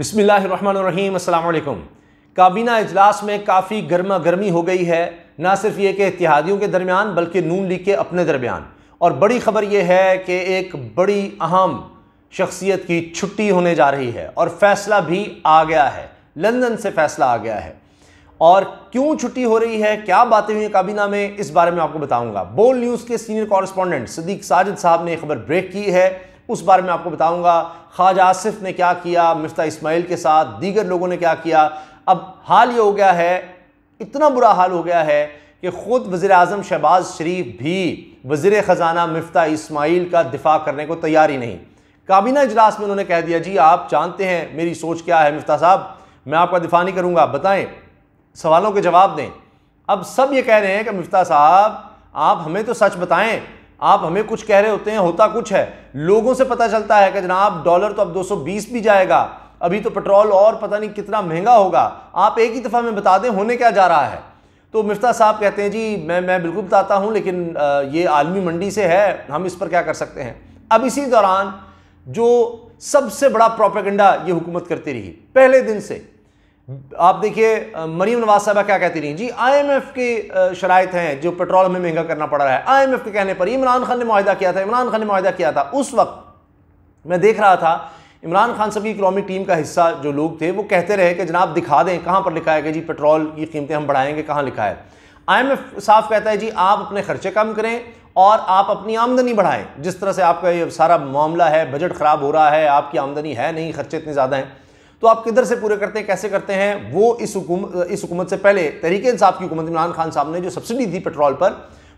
बसमीम् काबीना इजलास में काफ़ी गर्मा गर्मी हो गई है ना सिर्फ ये कि इतिहादियों के दरमियान बल्कि नून लीग के अपने दरमियान और बड़ी खबर यह है कि एक बड़ी अहम शख्सियत की छुट्टी होने जा रही है और फैसला भी आ गया है लंदन से फैसला आ गया है और क्यों छुट्टी हो रही है क्या बातें हुई काबीना में इस बारे में आपको बताऊंगा बोल न्यूज़ के सीनियर कॉरस्पॉन्डेंट सदीक साजिद साहब ने खबर ब्रेक की है उस बारे में आपको बताऊंगा ख्वाजा आसिफ ने क्या किया मिफ्ता इस्माइल के साथ दीगर लोगों ने क्या किया अब हाल ये हो गया है इतना बुरा हाल हो गया है कि ख़ुद वज़र अजम शहबाज शरीफ भी वज़ी ख़जाना मफ्ता इस्माइल का दिफा करने को तैयार ही नहीं काबीना इजलास में उन्होंने कह दिया जी आप जानते हैं मेरी सोच क्या है मफ्ता साहब मैं आपका दिफा नहीं करूँगा बताएं सवालों के जवाब दें अब सब ये कह रहे हैं कि मफ्ता साहब आप हमें तो सच बताएं आप हमें कुछ कह रहे होते हैं होता कुछ है लोगों से पता चलता है कि जनाब डॉलर तो अब 220 भी जाएगा अभी तो पेट्रोल और पता नहीं कितना महंगा होगा आप एक ही दफ़ा में बता दें होने क्या जा रहा है तो मिफ्ता साहब कहते हैं जी मैं मैं बिल्कुल बताता हूँ लेकिन ये आलमी मंडी से है हम इस पर क्या कर सकते हैं अब इसी दौरान जो सबसे बड़ा प्रोपेगेंडा ये हुकूमत करती रही पहले दिन से आप देखिए मरीम नवाज साहबा क्या कहती रही जी आईएमएफ की शराइत हैं जो पेट्रोल हमें महंगा करना पड़ रहा है आईएमएफ के कहने पर इमरान खान ने माहा किया था इमरान खान ने माहा किया था उस वक्त मैं देख रहा था इमरान खान साहब की इकनॉमिक टीम का हिस्सा जो लोग थे वो कहते रहे कि जनाब दिखा दें कहाँ पर लिखा है कि जी पेट्रोल की कीमतें हम बढ़ाएंगे कहाँ लिखा है एफ साफ कहता है जी आप अपने खर्चे कम करें और आप अपनी आमदनी बढ़ाएं जिस तरह से आपका ये सारा मामला है बजट ख़राब हो रहा है आपकी आमदनी है नहीं खर्चे इतने ज़्यादा हैं तो आप किधर से पूरे करते हैं कैसे करते हैं वो इस हुकुम इस हुकूमत से पहले तरीके इंसाफ की हुकूमत इमरान खान साहब ने जो सब्सिडी दी पेट्रोल पर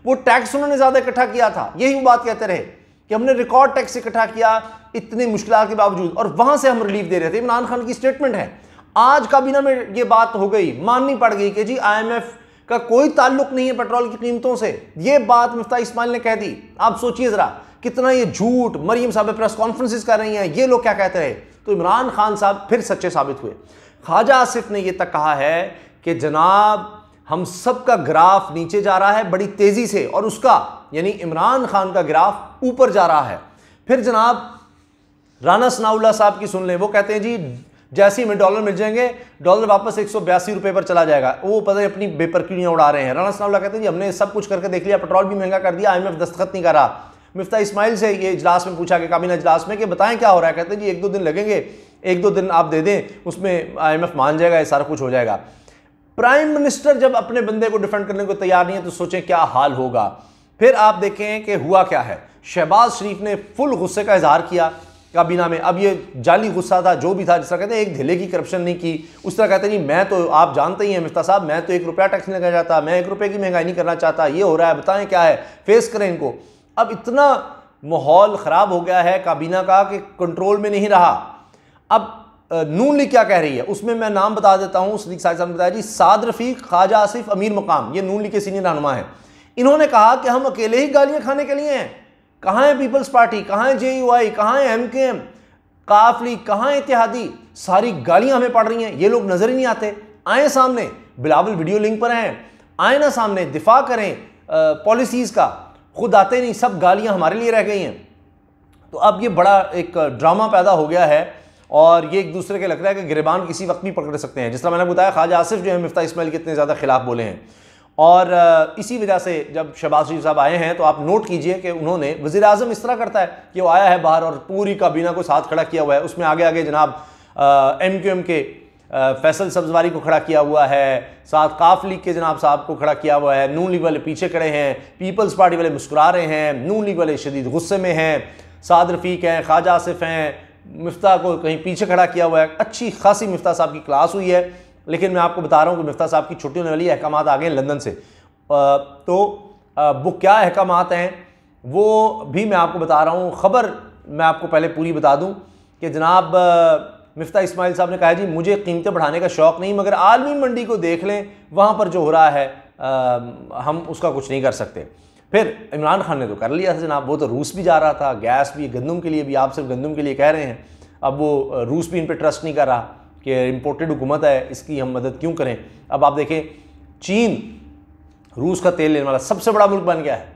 वो टैक्स उन्होंने ज़्यादा इकट्ठा किया था यही वो बात कहते रहे कि हमने रिकॉर्ड टैक्स इकट्ठा किया इतनी मुश्किल के बावजूद और वहां से हम रिलीफ दे रहे थे इमरान खान की स्टेटमेंट है आज काबिना में ये बात हो गई माननी पड़ गई कि जी आईएमएफ का कोई ताल्लुक नहीं है पेट्रोल की कीमतों से ये बात मुफ्ता इस्माइल ने कह दी आप सोचिए ज़रा कितना ये झूठ मरीम साहब प्रेस कॉन्फ्रेंसिस कर रही हैं ये लोग क्या कहते रहे तो इमरान खान साहब फिर सच्चे साबित हुए ख्वाजा आसिफ ने यह तक कहा है कि जनाब हम सब का ग्राफ नीचे जा रहा है बड़ी तेज़ी से और उसका यानी इमरान खान का ग्राफ ऊपर जा रहा है फिर जनाब राना सनाउल्ला साहब की सुन लें वो कहते हैं जी जैसे ही हमें डॉलर मिल जाएंगे डॉलर वापस एक रुपए पर चला जाएगा वो पता है अपनी बेपर उड़ा रहे हैं राना सनाउल्ला कहते हैं जी हमने सब कुछ करके देख लिया पेट्रोल भी महंगा कर दिया आई दस्तखत नहीं करा मिफ्ता इसमाइल से ये इजलास में पूछा गया काबीना इजलास में कि बताएं क्या हो रहा है कहते हैं जी एक दो दिन लगेंगे एक दो दिन आप दे दें उसमें आईएमएफ मान जाएगा ये सारा कुछ हो जाएगा प्राइम मिनिस्टर जब अपने बंदे को डिफेंड करने को तैयार नहीं है तो सोचें क्या हाल होगा फिर आप देखें कि हुआ क्या है शहबाज शरीफ ने फुल गुस्से का इजहार किया काबीना में अब ये जाली गुस्सा था जो भी था जिस तरह कहते हैं एक ढिले की करप्शन नहीं की उस तरह कहते नहीं जी मैं तो आप जानते ही हैं मिफ्ता साहब मैं तो एक रुपया टैक्स नहीं लगाया जाता मैं एक रुपये की महंगाई नहीं करना चाहता ये हो रहा है बताएं क्या है फेस करें इनको अब इतना माहौल ख़राब हो गया है काबीना का कि कंट्रोल में नहीं रहा अब नून लीग क्या कह रही है उसमें मैं नाम बता देता हूँ सदीक साहिब साहब ने बताया जी साद रफ़ीक ख्वाजा आसिफ अमीर मकाम ये नून लीग के सीनियर रहनुमा हैं इन्होंने कहा कि हम अकेले ही गालियाँ खाने के लिए हैं कहाँ हैं पीपल्स पार्टी कहाँ हैं जे यू आई कहाँ हैं एम के एम काफ लीग कहाँ इतिहादी सारी गालियाँ हमें पड़ रही हैं ये लोग नज़र ही नहीं आते आए सामने बिलावल वीडियो लिंक पर हैं आए ना सामने दिफा करें पॉलिसीज़ का खुद आते नहीं सब गालियाँ हमारे लिए रह गई हैं तो अब ये बड़ा एक ड्रामा पैदा हो गया है और ये एक दूसरे के लग रहा है कि गिरबान किसी वक्त भी पकड़ सकते हैं जिस तरह मैंने बताया खाजा आसिफ जो है मफ्ता इसमाइल के इतने ज़्यादा खिलाफ बोले हैं और इसी वजह से जब शहबाज शरीफ साहब आए हैं तो आप नोट कीजिए कि उन्होंने वज़ी अजम इस तरह करता है कि वो आया है बाहर और पूरी काबीना को साथ खड़ा किया हुआ है उसमें आगे आगे जनाब एम क्यू एम के फैसल सब्जवारी को खड़ा किया हुआ है साथ काफ लीग के जनाब साहब को खड़ा किया हुआ है नून लीग वाले पीछे खड़े हैं पीपल्स पार्टी वाले मुस्कुरा रहे हैं नून लीग वाले शदीद गुस्से में हैं साद रफीक हैं ख्वाजा आसिफ हैं मफ्ता को कहीं पीछे खड़ा किया हुआ है अच्छी खासी मफ्ता साहब की क्लास हुई है लेकिन मैं आपको बता रहा हूँ कि मफ्ता साहब की छुट्टी होने वाली अहकाम आ गए लंदन से तो वो क्या अहकाम हैं वो भी मैं आपको बता रहा हूँ ख़बर मैं आपको पहले पूरी बता दूँ कि जनाब मिफ्ता इस्माइल साहब ने कहा जी मुझे कीमतें बढ़ाने का शौक़ नहीं मगर आलमी मंडी को देख लें वहाँ पर जो हो रहा है आ, हम उसका कुछ नहीं कर सकते फिर इमरान खान ने तो कर लिया था जनाब वो तो रूस भी जा रहा था गैस भी गंदम के लिए भी आप सिर्फ गंदम के लिए कह रहे हैं अब वो रूस भी इन पर ट्रस्ट नहीं कर रहा कि इम्पोर्टेड हुकूमत है इसकी हम मदद क्यों करें अब आप देखें चीन रूस का तेल लेने वाला सबसे बड़ा मुल्क बन गया है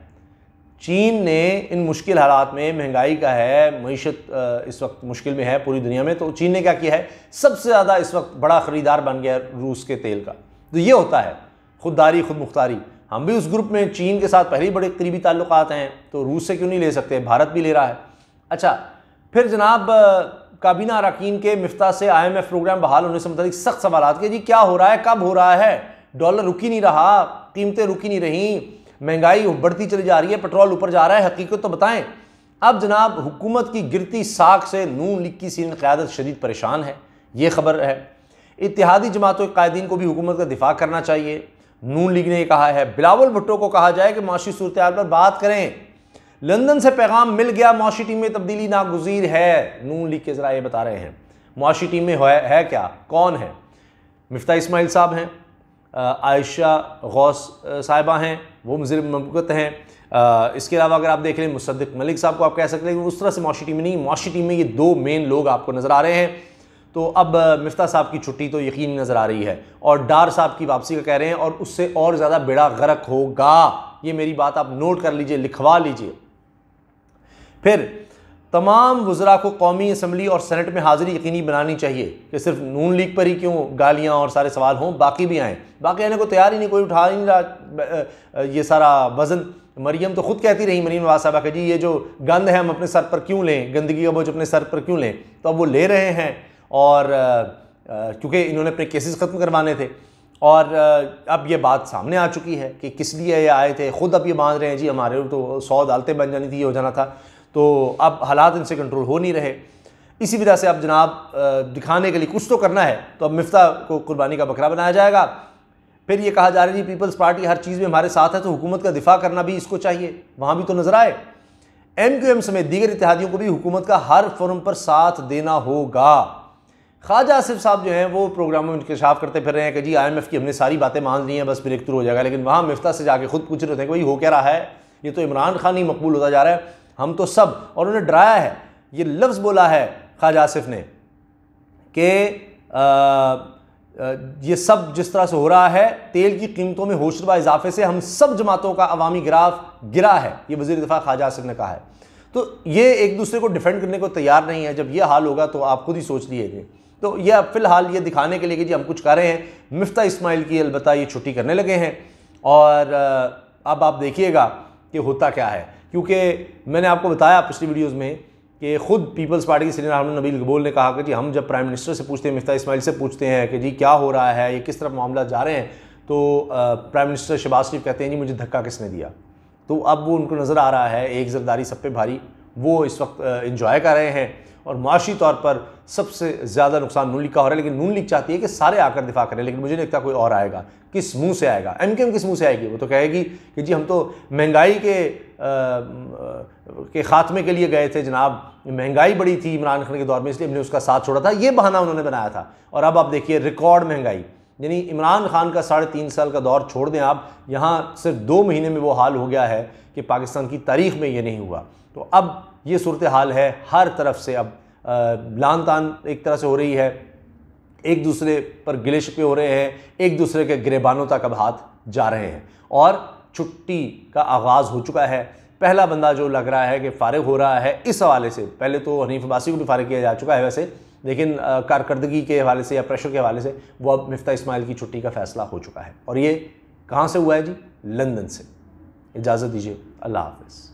चीन ने इन मुश्किल हालात में महंगाई का है मीशत इस वक्त मुश्किल में है पूरी दुनिया में तो चीन ने क्या किया है सबसे ज़्यादा इस वक्त बड़ा ख़रीदार बन गया रूस के तेल का तो ये होता है खुददारी खुद मुख्तारी हम भी उस ग्रुप में चीन के साथ पहले ही बड़े करीबी ताल्लुक हैं तो रूस से क्यों नहीं ले सकते भारत भी ले रहा है अच्छा फिर जनाब काबीना अरकान के मफ्ता से एफ प्रोग्राम बहाल होने से मतलब सख्त सवाल के जी क्या हो रहा है कब हो रहा है डॉलर रुकी नहीं रहा कीमतें रुकी नहीं रहीं महंगाई बढ़ती चली जा रही है पेट्रोल ऊपर जा रहा है हकीकत तो बताएं अब जनाब हुकूमत की गिरती साख से नून लीग की सीन क़्यादत शदीद परेशान है ये खबर है इतिहादी जमातों के कायदीन को भी हुकूमत का दिफा करना चाहिए नून लीग ने कहा है बिलावल भुट्टो को कहा जाए कि माशी सूरत पर बात करें लंदन से पैगाम मिल गया माशी टीम में तब्दीली नागजीर है नून लीग के ज़रा ये बता रहे हैं माशी टीम में है, है क्या कौन है मिफ्ता इसमाइल साहब हैं आयशा गौस साहिबा हैं वो मुजर ममकत हैं इसके अलावा अगर आप देख लें मुसद्दिक मलिक साहब को आप कह सकते हैं उस तरह से मौशी टीम में नहीं मौशी टीम में ये दो मेन लोग आपको नज़र आ रहे हैं तो अब मिफ्ता साहब की छुट्टी तो यकीन नज़र आ रही है और डार साहब की वापसी का कह रहे हैं और उससे और ज़्यादा बेड़ा गर्क होगा ये मेरी बात आप नोट कर लीजिए लिखवा लीजिए फिर तमाम वज़रा को कौमी असम्बली और सेनेट में हाज़िरी यकीनी बनानी चाहिए कि सिर्फ नून लीग पर ही क्यों गालियाँ और सारे सवाल हों बाकी भी आएँ बाकी आने को तैयार ही नहीं कोई उठा ही नहीं रहा ये सारा वज़न मरीम तो खुद कहती रही मरीम नवाज साहबा के जी ये जो गंद है हम अपने सर पर क्यों लें गंदगी का बोझ अपने सर पर क्यों लें तो अब वो ले रहे हैं और क्योंकि इन्होंने अपने केसेस ख़त्म करवाने थे और अब ये बात सामने आ चुकी है कि किस लिए ये आए थे ख़ुद अब ये मान रहे हैं जी हमारे तो सौ दालतें बन जानी थी ये हो जाना था तो अब हालात इनसे कंट्रोल हो नहीं रहे इसी वजह से अब जनाब दिखाने के लिए कुछ तो करना है तो अब मिफ्ता को कुर्बानी का बकरा बनाया जाएगा फिर ये कहा जा रहा है जी पीपल्स पार्टी हर चीज़ में हमारे साथ है तो हुकूमत का दिफा करना भी इसको चाहिए वहाँ भी तो नज़र आए एम क्यू एम समेत दीगर इतिहादियों को भी हुकूमत का हर फोरम पर साथ देना होगा ख्वाजा आसिफ साहब जो हैं वो प्रोग्राम में इंकशाफ करते फिर रहे हैं कि जी आई एम एफ़ की हमने सारी बातें मान ली हैं बस ब्रेक थ्रू हो जाएगा लेकिन वहाँ मिफ्ता से जाके खुद पूछ रहे थे कि भाई हो क्या रहा है ये तो इमरान खान ही मकबूल होता जा रहा है हम तो सब और उन्हें डराया है ये लफ्ज़ बोला है ख्वाजा आसिफ ने कि ये सब जिस तरह से हो रहा है तेल की कीमतों में होशरबा इजाफे से हम सब जमातों का अवामी ग्राफ गिरा है ये वजी दफ़ा ख्वाजा आसिफ ने कहा है तो ये एक दूसरे को डिफेंड करने को तैयार नहीं है जब ये हाल होगा तो आप खुद ही सोच लीजिए तो यह फ़िलहाल ये दिखाने के लिए कि जी हम कुछ कर रहे हैं मिफ्ता इस्माइल की अलबत् ये छुट्टी करने लगे हैं और अब आप देखिएगा कि होता क्या है क्योंकि मैंने आपको बताया पिछली वीडियोज़ में कि खुद पीपल्स पार्टी के सीनियर हारमन नबील गबोल ने कहा कि जी हम जब प्राइम मिनिस्टर से पूछते हैं मिफ्ता इसमाइल से पूछते हैं कि जी क्या हो रहा है ये किस तरफ मामला जा रहे हैं तो प्राइम मिनिस्टर शहबाज शरीफ कहते हैं जी मुझे धक्का किसने दिया तो अब वो उनको नज़र आ रहा है एक जरदारी सब पे भारी वो इस वक्त इन्जॉय कर रहे हैं और माशी तौर पर सबसे ज़्यादा नुकसान नून लीग का हो रहा है लेकिन नून लीग चाहती है कि सारे आकर दिफा करें लेकिन मुझे नहीं लगता कोई और आएगा किस मुंह से आएगा एम के एम किस मुंह से आएगी वो तो कहेगी कि जी हम तो महंगाई के आ, के ख़ात्मे के लिए गए थे जनाब महंगाई बड़ी थी इमरान खान के दौर में इसलिए हमने उसका साथ छोड़ा था ये बहाना उन्होंने बनाया था और अब आप देखिए रिकॉर्ड महंगाई यानी इमरान खान का साढ़े तीन साल का दौर छोड़ दें आप यहाँ सिर्फ दो महीने में वो हाल हो गया है कि पाकिस्तान की तारीख में ये नहीं हुआ तो अब ये सूरत हाल है हर तरफ से अब लान तान एक तरह से हो रही है एक दूसरे पर गिले शिकवे हो रहे हैं एक दूसरे के गिरेबानों तक अब हाथ जा रहे हैं और छुट्टी का आगाज़ हो चुका है पहला बंदा जो लग रहा है कि फ़ारग हो रहा है इस हवाले से पहले तो हनीफ अब्बासी को भी फ़ारिग किया जा चुका है वैसे लेकिन कारकर्दगी के हवाले से या प्रेशर के हवाले से वो अब मफ्ता इस्माइल की छुट्टी का फैसला हो चुका है और ये कहाँ से हुआ है जी लंदन से इजाज़त दीजिए अल्लाह हाफिज़